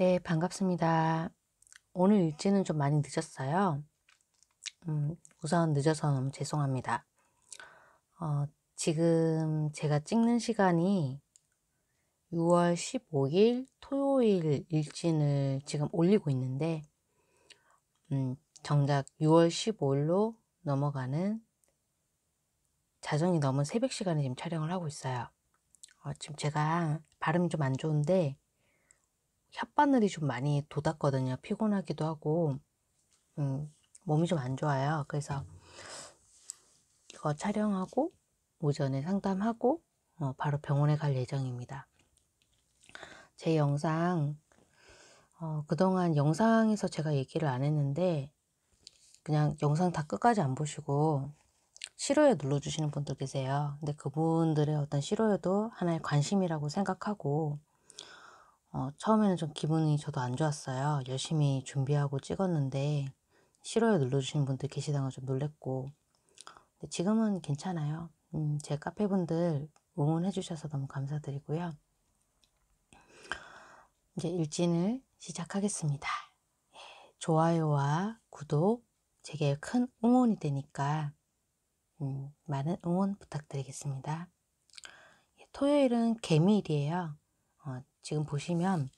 네, 반갑습니다. 오늘 일지는 좀 많이 늦었어요. 음, 우선 늦어서 너무 죄송합니다. 어, 지금 제가 찍는 시간이 6월 15일 토요일 일진을 지금 올리고 있는데, 음, 정작 6월 15일로 넘어가는 자정이 넘은 새벽 시간에 지금 촬영을 하고 있어요. 어, 지금 제가 발음이 좀 안 좋은데, 혓바늘이 좀 많이 돋았거든요. 피곤하기도 하고 음, 몸이 좀 안 좋아요. 그래서 이거 촬영하고 오전에 상담하고 어, 바로 병원에 갈 예정입니다. 제 영상 어, 그동안 영상에서 제가 얘기를 안 했는데 그냥 영상 다 끝까지 안 보시고 싫어요 눌러주시는 분들 계세요. 근데 그분들의 어떤 싫어요도 하나의 관심이라고 생각하고 어, 처음에는 좀 기분이 저도 안 좋았어요. 열심히 준비하고 찍었는데 싫어요 눌러주시는 분들 계시다가좀 놀랬고 지금은 괜찮아요. 음, 제 카페분들 응원해주셔서 너무 감사드리고요. 이제 일진을 시작하겠습니다. 예, 좋아요와 구독 제게 큰 응원이 되니까 음, 많은 응원 부탁드리겠습니다. 예, 토요일은 개미일이에요. 어, 지금 보시면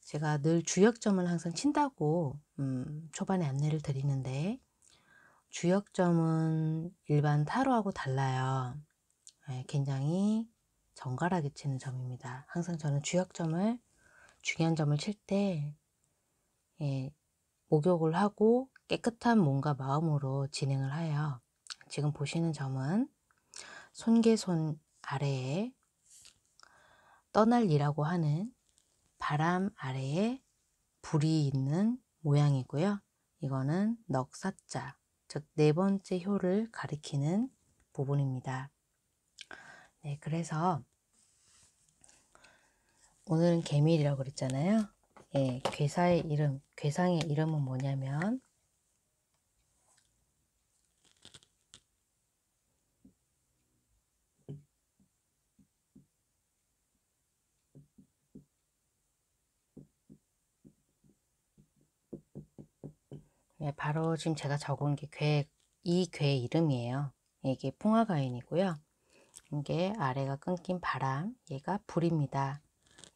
제가 늘 주역점을 항상 친다고 음, 초반에 안내를 드리는데 주역점은 일반 타로하고 달라요. 네, 굉장히 정갈하게 치는 점입니다. 항상 저는 주역점을 중요한 점을 칠때 예, 목욕을 하고 깨끗한 몸과 마음으로 진행을 하여 지금 보시는 점은 손개손 아래에 떠날리라고 하는 바람 아래에 불이 있는 모양이고요. 이거는 넉사자, 즉 네 번째 효를 가리키는 부분입니다. 네, 그래서 오늘은 개밀이라고 그랬잖아요. 예, 괴사의 이름, 괴상의 이름은 뭐냐면 네, 바로 지금 제가 적은 게 괴, 이 괴 이름이에요. 이게 풍화가인이고요. 이게 아래가 끊긴 바람, 얘가 불입니다.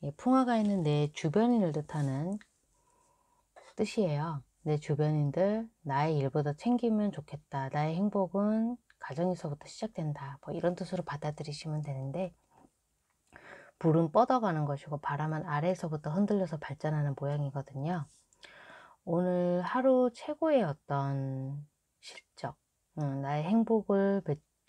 예, 풍화가인은 내 주변인을 뜻하는 뜻이에요. 내 주변인들, 나의 일보다 챙기면 좋겠다. 나의 행복은 가정에서부터 시작된다. 뭐 이런 뜻으로 받아들이시면 되는데 불은 뻗어가는 것이고 바람은 아래에서부터 흔들려서 발전하는 모양이거든요. 오늘 하루 최고의 어떤 실적, 음, 나의 행복을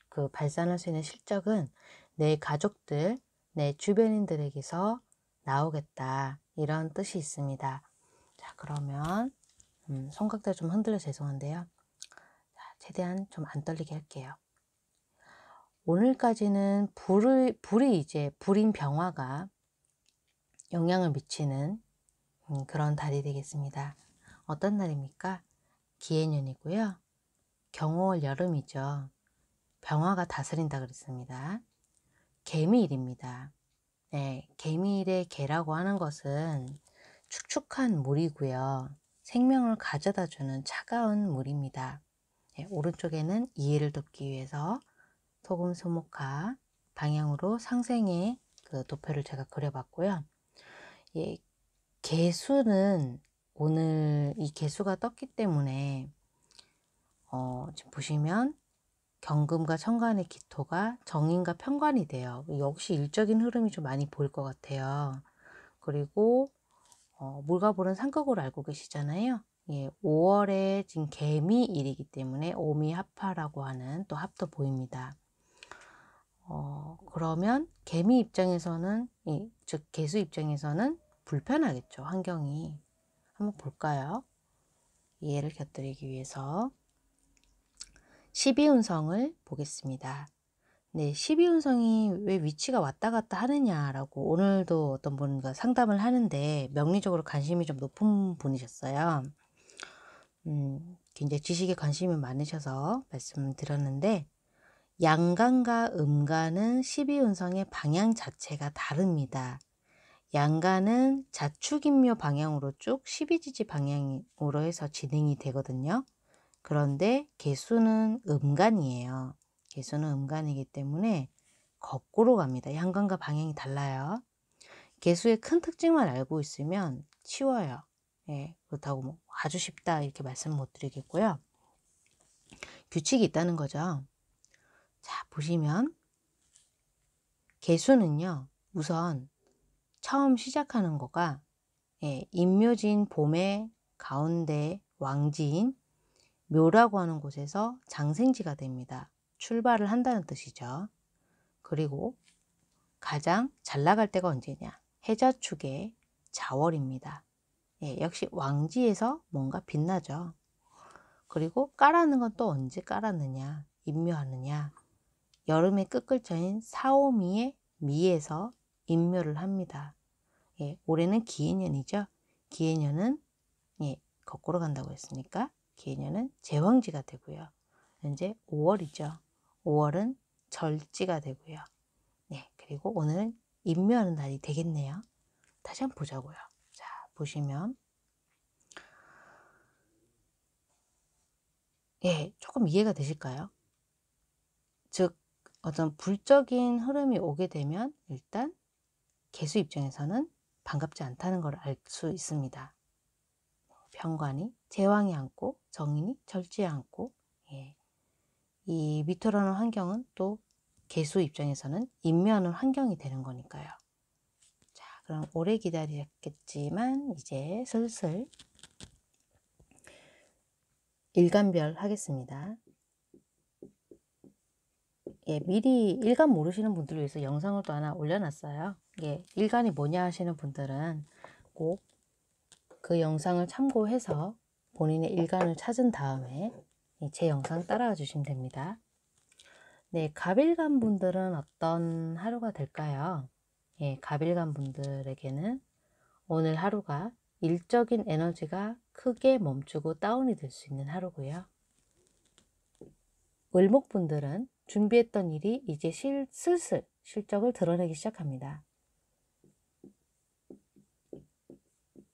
그 발산할 수 있는 실적은 내 가족들, 내 주변인들에게서 나오겠다. 이런 뜻이 있습니다. 자, 그러면, 음, 손각대 좀 흔들려 죄송한데요. 자, 최대한 좀 안 떨리게 할게요. 오늘까지는 불을, 불이 이제, 불인 병화가 영향을 미치는 음, 그런 달이 되겠습니다. 어떤 날입니까? 기해년이고요. 경호월 여름이죠. 병화가 다스린다 그랬습니다. 개미일입니다. 네, 개미일의 개라고 하는 것은 축축한 물이고요. 생명을 가져다주는 차가운 물입니다. 네, 오른쪽에는 이해를 돕기 위해서 소금 소목화 방향으로 상생의 그 도표를 제가 그려봤고요. 예, 개수는 오늘 이 개수가 떴기 때문에 어, 지금 보시면 경금과 천간의 기토가 정인과 편관이 돼요. 역시 일적인 흐름이 좀 많이 보일 것 같아요. 그리고 어, 물과불은 상극을 알고 계시잖아요. 예, 5월에 지금 개미일이기 때문에 오미합파라고 하는 또 합도 보입니다. 어, 그러면 개미 입장에서는 즉 개수 입장에서는 불편하겠죠 환경이 한번 볼까요? 이해를 곁들이기 위해서 12운성을 보겠습니다. 네, 12운성이 왜 위치가 왔다 갔다 하느냐라고 오늘도 어떤 분과 상담을 하는데 명리적으로 관심이 좀 높은 분이셨어요. 음, 굉장히 지식에 관심이 많으셔서 말씀 드렸는데 양간과 음간은 12운성의 방향 자체가 다릅니다. 양간은 자축인묘 방향으로 쭉 12지지 방향으로 해서 진행이 되거든요. 그런데 개수는 음간이에요. 개수는 음간이기 때문에 거꾸로 갑니다. 양간과 방향이 달라요. 개수의 큰 특징만 알고 있으면 쉬워요. 예, 그렇다고 뭐 아주 쉽다 이렇게 말씀 못 드리겠고요. 규칙이 있다는 거죠. 자, 보시면 개수는요. 우선 처음 시작하는 거가 예, 임묘진 봄의 가운데 왕지인 묘라고 하는 곳에서 장생지가 됩니다. 출발을 한다는 뜻이죠. 그리고 가장 잘 나갈 때가 언제냐? 해자축의 자월입니다. 예, 역시 왕지에서 뭔가 빛나죠. 그리고 깔아는 건 또 언제 깔았느냐, 임묘하느냐. 여름의 끝글자인 사오미의 미에서 임묘를 합니다. 예, 올해는 기해년이죠. 기해년은 예, 거꾸로 간다고 했으니까 기해년은 제왕지가 되고요. 현재 5월이죠. 5월은 절지가 되고요. 네, 그리고 오늘은 임묘하는 날이 되겠네요. 다시 한번 보자고요. 자, 보시면 예, 조금 이해가 되실까요? 즉, 어떤 불적인 흐름이 오게 되면 일단 개수 입장에서는 반갑지 않다는 걸 알 수 있습니다. 병관이 제왕이 앉고 정인이 절지에 고 예. 이 밑으로는 환경은 또 개수 입장에서는 인면은 환경이 되는 거니까요. 자, 그럼 오래 기다리겠지만 이제 슬슬 일간별 하겠습니다. 예, 미리 일간 모르시는 분들을 위해서 영상을 또 하나 올려놨어요. 예, 일간이 뭐냐 하시는 분들은 꼭 그 영상을 참고해서 본인의 일간을 찾은 다음에 제 영상 따라와 주시면 됩니다. 네, 갑일간 분들은 어떤 하루가 될까요? 예, 갑일간 분들에게는 오늘 하루가 일적인 에너지가 크게 멈추고 다운이 될 수 있는 하루고요. 을목분들은 준비했던 일이 이제 실, 슬슬 실적을 드러내기 시작합니다.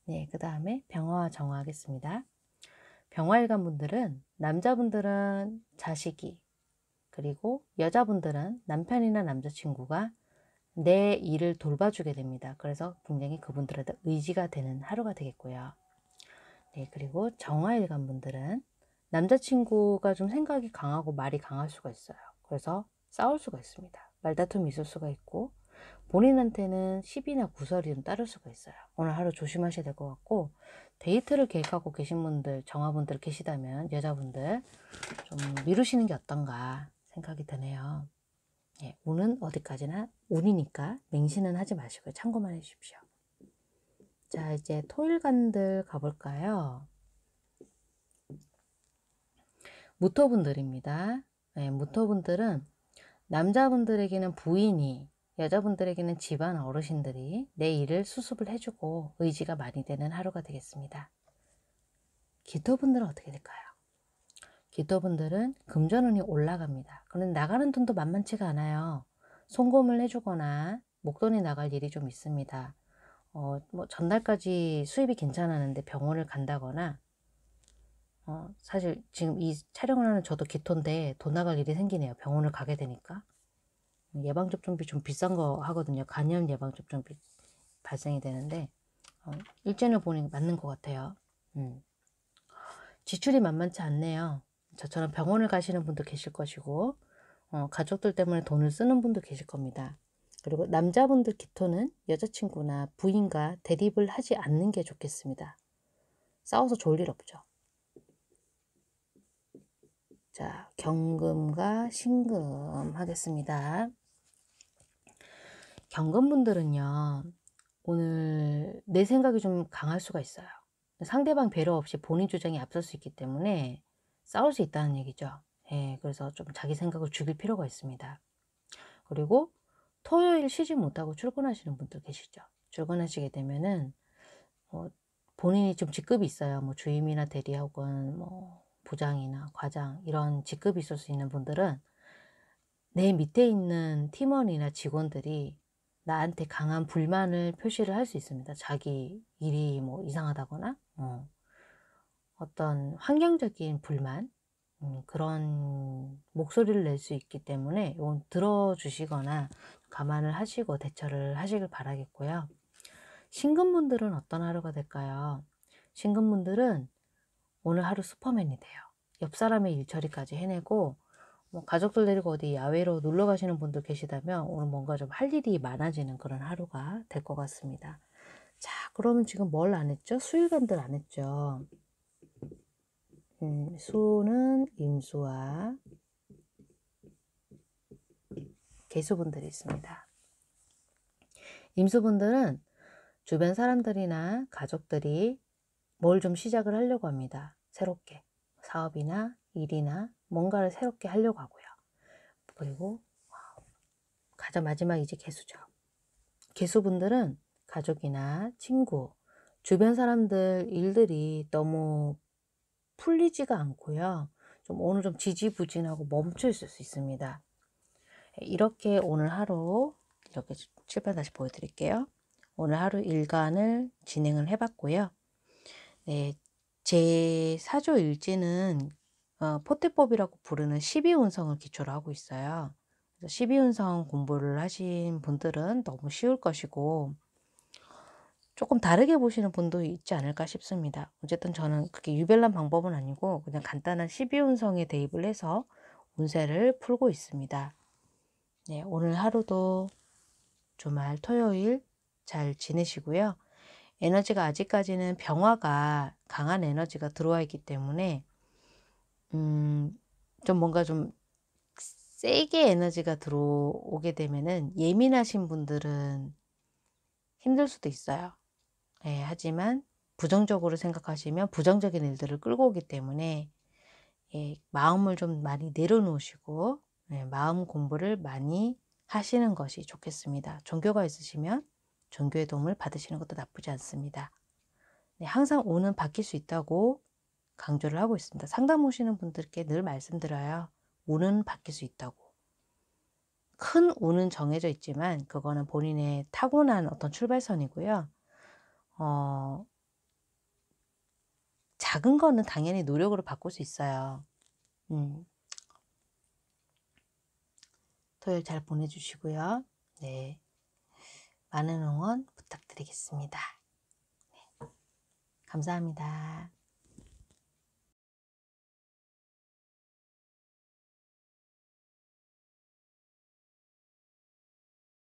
네, 그 다음에 병화 와 정화하겠습니다. 병화일간 분들은 남자분들은 자식이 그리고 여자분들은 남편이나 남자친구가 내 일을 돌봐주게 됩니다. 그래서 굉장히 그분들한테 의지가 되는 하루가 되겠고요. 네, 그리고 정화일간 분들은 남자친구가 좀 생각이 강하고 말이 강할 수가 있어요. 그래서 싸울 수가 있습니다. 말다툼이 있을 수가 있고 본인한테는 10이나 구설이 좀 따를 수가 있어요. 오늘 하루 조심하셔야 될 것 같고 데이트를 계획하고 계신 분들, 정화분들 계시다면 여자분들 좀 미루시는 게 어떤가 생각이 드네요. 예, 운은 어디까지나 운이니까 맹신은 하지 마시고요. 참고만 해주십시오. 자, 이제 토일간들 가볼까요? 무토분들입니다. 예, 무토분들은 남자분들에게는 부인이 여자분들에게는 집안 어르신들이 내 일을 수습을 해주고 의지가 많이 되는 하루가 되겠습니다. 기토분들은 어떻게 될까요? 기토분들은 금전운이 올라갑니다. 그런데 나가는 돈도 만만치가 않아요. 송금을 해주거나 목돈이 나갈 일이 좀 있습니다. 어, 뭐 전날까지 수입이 괜찮았는데 병원을 간다거나 어, 사실 지금 이 촬영을 하는 저도 기토인데 돈 나갈 일이 생기네요. 병원을 가게 되니까. 예방접종비 좀 비싼 거 하거든요. 간염 예방접종비 발생이 되는데 어, 일제는 보니 맞는 것 같아요. 음. 지출이 만만치 않네요. 저처럼 병원을 가시는 분도 계실 것이고 어, 가족들 때문에 돈을 쓰는 분도 계실 겁니다. 그리고 남자분들 기토는 여자친구나 부인과 대립을 하지 않는 게 좋겠습니다. 싸워서 좋을 일 없죠. 자, 경금과 신금 하겠습니다. 경건분들은요, 오늘 내 생각이 좀 강할 수가 있어요. 상대방 배려 없이 본인 주장이 앞설 수 있기 때문에 싸울 수 있다는 얘기죠. 예, 그래서 좀 자기 생각을 죽일 필요가 있습니다. 그리고 토요일 쉬지 못하고 출근하시는 분들 계시죠. 출근하시게 되면은 뭐 본인이 좀 직급이 있어요. 뭐 주임이나 대리 혹은 뭐 부장이나 과장 이런 직급이 있을 수 있는 분들은 내 밑에 있는 팀원이나 직원들이 나한테 강한 불만을 표시를 할 수 있습니다. 자기 일이 뭐 이상하다거나, 어, 떤 환경적인 불만, 음, 그런 목소리를 낼 수 있기 때문에 이건 들어주시거나 감안을 하시고 대처를 하시길 바라겠고요. 신금분들은 어떤 하루가 될까요? 신금분들은 오늘 하루 슈퍼맨이 돼요. 옆 사람의 일처리까지 해내고 뭐 가족들 데리고 어디 야외로 놀러 가시는 분들 계시다면 오늘 뭔가 좀 할 일이 많아지는 그런 하루가 될 것 같습니다. 자, 그러면 지금 뭘 안 했죠? 수일간들 안 했죠. 음, 수는 임수와 개수분들이 있습니다. 임수분들은 주변 사람들이나 가족들이 뭘 좀 시작을 하려고 합니다. 새롭게 사업이나 일이나 뭔가를 새롭게 하려고 하고요. 그리고 어, 가장 마지막 이제 개수죠. 개수분들은 가족이나 친구, 주변 사람들 일들이 너무 풀리지가 않고요. 좀 오늘 좀 지지부진하고 멈춰 있을 수 있습니다. 이렇게 오늘 하루 이렇게 칠판 다시 보여드릴게요. 오늘 하루 일간을 진행을 해봤고요. 네, 제 사조 일지는 어, 포태법이라고 부르는 12운성을 기초로 하고 있어요. 12운성 공부를 하신 분들은 너무 쉬울 것이고 조금 다르게 보시는 분도 있지 않을까 싶습니다. 어쨌든 저는 그게 유별난 방법은 아니고 그냥 간단한 12운성에 대입을 해서 운세를 풀고 있습니다. 네, 오늘 하루도 주말 토요일 잘 지내시고요. 에너지가 아직까지는 병화가 강한 에너지가 들어와 있기 때문에 음, 좀 뭔가 좀 세게 에너지가 들어오게 되면은 예민하신 분들은 힘들 수도 있어요. 예, 하지만 부정적으로 생각하시면 부정적인 일들을 끌고 오기 때문에 예, 마음을 좀 많이 내려놓으시고 예, 마음 공부를 많이 하시는 것이 좋겠습니다. 종교가 있으시면 종교의 도움을 받으시는 것도 나쁘지 않습니다. 네, 항상 운은 바뀔 수 있다고 강조를 하고 있습니다. 상담 오시는 분들께 늘 말씀드려요. 운은 바뀔 수 있다고. 큰 운은 정해져 있지만 그거는 본인의 타고난 어떤 출발선이고요. 어, 작은 거는 당연히 노력으로 바꿀 수 있어요. 음. 토요일 잘 보내주시고요. 네. 많은 응원 부탁드리겠습니다. 네. 감사합니다.